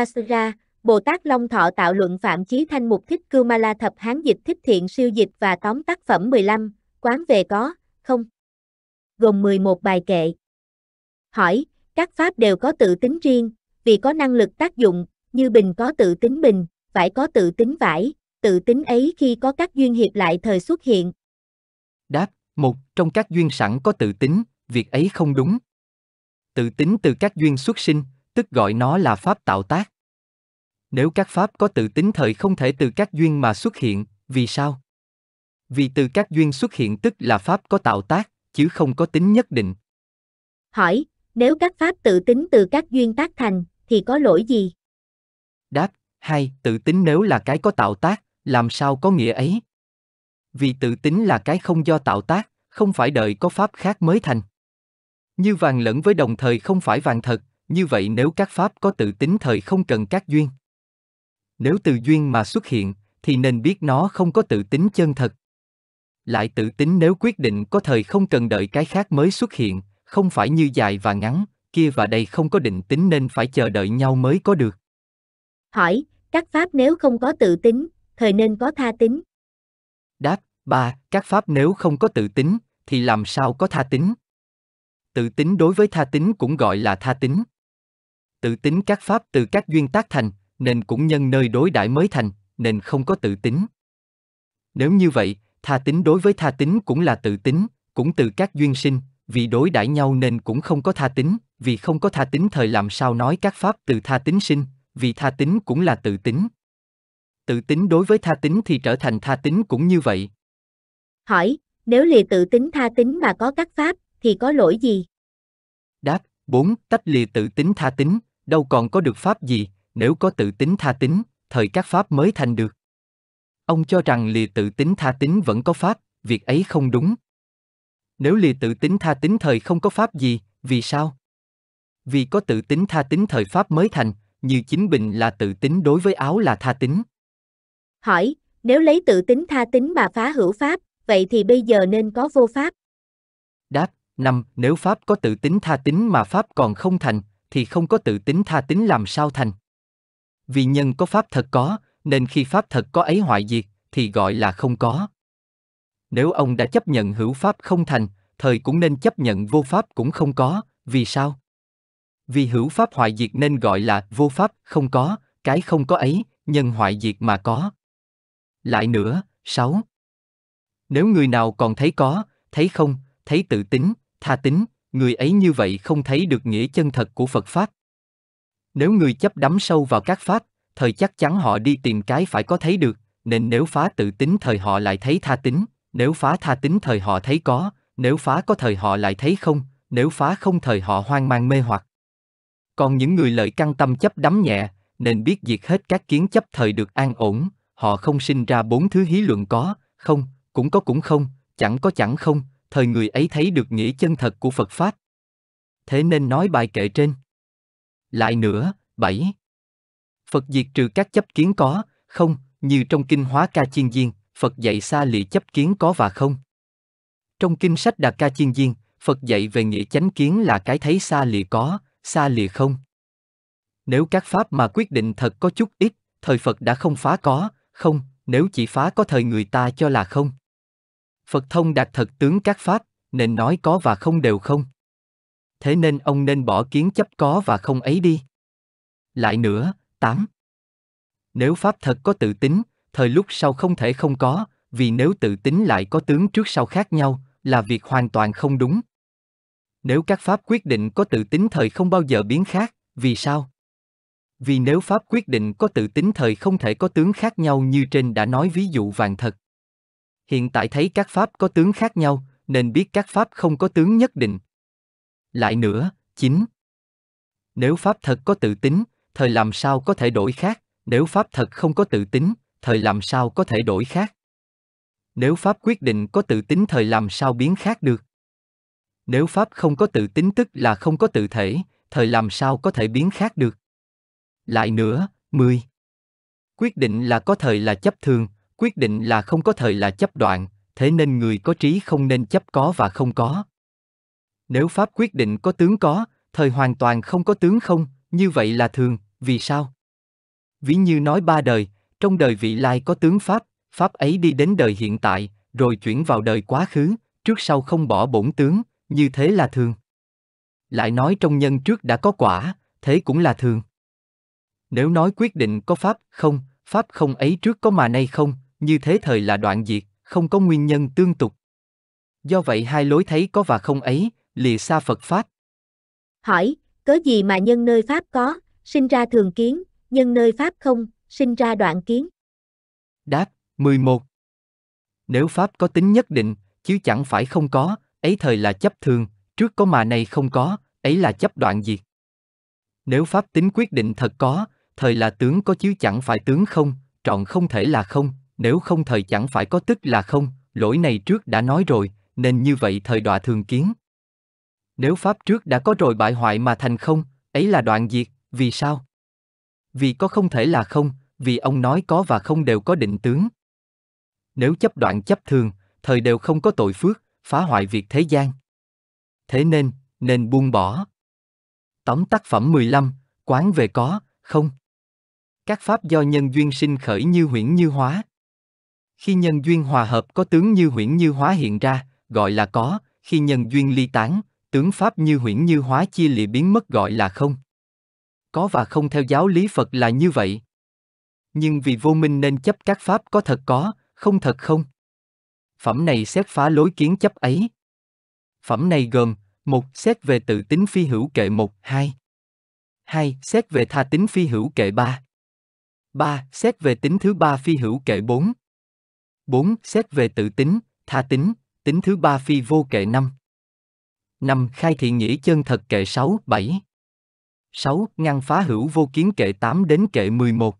Asura, Bồ Tát Long Thọ tạo luận Phạm Chí Thanh mục thích Cư Ma La Thập Hán dịch thích thiện siêu dịch và tóm tác phẩm 15, quán về có, không. Gồm 11 bài kệ. Hỏi, các pháp đều có tự tính riêng, vì có năng lực tác dụng, như bình có tự tính bình, vải có tự tính vải, tự tính ấy khi có các duyên hiệp lại thời xuất hiện. Đáp, một, trong các duyên sẵn có tự tính, việc ấy không đúng. Tự tính từ các duyên xuất sinh, tức gọi nó là pháp tạo tác. Nếu các pháp có tự tính thời không thể từ các duyên mà xuất hiện, vì sao? Vì từ các duyên xuất hiện tức là pháp có tạo tác, chứ không có tính nhất định. Hỏi, nếu các pháp tự tính từ các duyên tác thành, thì có lỗi gì? Đáp, hay, tự tính nếu là cái có tạo tác, làm sao có nghĩa ấy? Vì tự tính là cái không do tạo tác, không phải đợi có pháp khác mới thành. Như vàng lẫn với đồng thời không phải vàng thật, như vậy nếu các pháp có tự tính thời không cần các duyên. Nếu từ duyên mà xuất hiện, thì nên biết nó không có tự tính chân thật. Lại tự tính nếu quyết định có thời không cần đợi cái khác mới xuất hiện, không phải như dài và ngắn, kia và đây không có định tính nên phải chờ đợi nhau mới có được. Hỏi, các pháp nếu không có tự tính, thời nên có tha tính? Đáp, ba, các pháp nếu không có tự tính, thì làm sao có tha tính? Tự tính đối với tha tính cũng gọi là tha tính tự tính các pháp từ các duyên tác thành, nên cũng nhân nơi đối đãi mới thành, nên không có tự tính. Nếu như vậy, tha tính đối với tha tính cũng là tự tính, cũng từ các duyên sinh, vì đối đãi nhau nên cũng không có tha tính, vì không có tha tính thời làm sao nói các pháp từ tha tính sinh, vì tha tính cũng là tự tính. Tự tính đối với tha tính thì trở thành tha tính cũng như vậy. Hỏi, nếu lìa tự tính tha tính mà có các pháp, thì có lỗi gì? Đáp, 4. Tách lìa tự tính tha tính, đâu còn có được pháp gì, nếu có tự tính tha tính, thời các pháp mới thành được. Ông cho rằng lìa tự tính tha tính vẫn có pháp, việc ấy không đúng. Nếu lìa tự tính tha tính thời không có pháp gì, vì sao? Vì có tự tính tha tính thời pháp mới thành, như chính bình là tự tính đối với áo là tha tính. Hỏi, nếu lấy tự tính tha tính mà phá hữu pháp, vậy thì bây giờ nên có vô pháp. Đáp, năm, nếu pháp có tự tính tha tính mà pháp còn không thành, thì không có tự tính tha tính làm sao thành. Vì nhân có pháp thật có, nên khi pháp thật có ấy hoại diệt, thì gọi là không có. Nếu ông đã chấp nhận hữu pháp không thành, thời cũng nên chấp nhận vô pháp cũng không có, vì sao? Vì hữu pháp hoại diệt nên gọi là vô pháp không có, cái không có ấy, nhân hoại diệt mà có. Lại nữa, 6. Nếu người nào còn thấy có, thấy không, thấy tự tính, tha tính, người ấy như vậy không thấy được nghĩa chân thật của Phật Pháp. Nếu người chấp đắm sâu vào các Pháp, thời chắc chắn họ đi tìm cái phải có thấy được, nên nếu phá tự tính thời họ lại thấy tha tính, nếu phá tha tính thời họ thấy có, nếu phá có thời họ lại thấy không, nếu phá không thời họ hoang mang mê hoặc. Còn những người lợi căn tâm chấp đắm nhẹ, nên biết diệt hết các kiến chấp thời được an ổn, họ không sinh ra bốn thứ hí luận có, không, cũng có cũng không, chẳng có chẳng không, thời người ấy thấy được nghĩa chân thật của Phật Pháp. Thế nên nói bài kệ trên. Lại nữa, bảy Phật diệt trừ các chấp kiến có, không, như trong kinh hóa ca chiên diên, Phật dạy xa lì chấp kiến có và không. Trong kinh sách Đà Ca Chiên Diên, Phật dạy về nghĩa chánh kiến là cái thấy xa lìa có, xa lìa không. Nếu các pháp mà quyết định thật có chút ít, thời Phật đã không phá có, không, nếu chỉ phá có thời người ta cho là không. Phật thông đạt thật tướng các pháp, nên nói có và không đều không. Thế nên ông nên bỏ kiến chấp có và không ấy đi. Lại nữa, 8. Nếu pháp thật có tự tính, thời lúc sau không thể không có, vì nếu tự tính lại có tướng trước sau khác nhau, là việc hoàn toàn không đúng. Nếu các pháp quyết định có tự tính thời không bao giờ biến khác, vì sao? Vì nếu pháp quyết định có tự tính thời không thể có tướng khác nhau như trên đã nói ví dụ vàng thật hiện tại thấy các pháp có tướng khác nhau, nên biết các pháp không có tướng nhất định. Lại nữa, chính. Nếu pháp thật có tự tính, thời làm sao có thể đổi khác, nếu pháp thật không có tự tính, thời làm sao có thể đổi khác. Nếu pháp quyết định có tự tính thời làm sao biến khác được. Nếu pháp không có tự tính tức là không có tự thể, thời làm sao có thể biến khác được. Lại nữa, 10. Quyết định là có thời là chấp thường, quyết định là không có thời là chấp đoạn thế nên người có trí không nên chấp có và không có nếu pháp quyết định có tướng có thời hoàn toàn không có tướng không như vậy là thường vì sao ví như nói ba đời trong đời vị lai có tướng pháp pháp ấy đi đến đời hiện tại rồi chuyển vào đời quá khứ trước sau không bỏ bổn tướng như thế là thường lại nói trong nhân trước đã có quả thế cũng là thường nếu nói quyết định có pháp không pháp không ấy trước có mà nay không như thế thời là đoạn diệt, không có nguyên nhân tương tục. Do vậy hai lối thấy có và không ấy, lìa xa Phật Pháp. Hỏi, cớ gì mà nhân nơi Pháp có, sinh ra thường kiến, nhân nơi Pháp không, sinh ra đoạn kiến? Đáp, 11. Nếu Pháp có tính nhất định, chứ chẳng phải không có, ấy thời là chấp thường, trước có mà này không có, ấy là chấp đoạn diệt. Nếu Pháp tính quyết định thật có, thời là tướng có chứ chẳng phải tướng không, trọn không thể là không, nếu không thời chẳng phải có tức là không, lỗi này trước đã nói rồi, nên như vậy thời đọa thường kiến. Nếu pháp trước đã có rồi bại hoại mà thành không, ấy là đoạn diệt, vì sao? Vì có không thể là không, vì ông nói có và không đều có định tướng. Nếu chấp đoạn chấp thường, thời đều không có tội phước, phá hoại việc thế gian. Thế nên, nên buông bỏ. Tóm tác phẩm 15, quán về có, không. Các pháp do nhân duyên sinh khởi như huyễn như hóa, khi nhân duyên hòa hợp có tướng như huyễn như hóa hiện ra, gọi là có, khi nhân duyên ly tán, tướng pháp như huyễn như hóa chia lìa biến mất gọi là không. Có và không theo giáo lý Phật là như vậy. Nhưng vì vô minh nên chấp các pháp có thật có, không thật không. Phẩm này xét phá lối kiến chấp ấy. Phẩm này gồm, một xét về tự tính phi hữu kệ một hai hai Xét về tha tính phi hữu kệ ba ba Xét về tính thứ ba phi hữu kệ bốn 4. Xét về tự tính, tha tính, tính thứ ba phi vô kệ 5. 5. Khai thị nghĩ chân thật kệ 6, 7. 6. Ngăn phá hữu vô kiến kệ 8 đến kệ 11.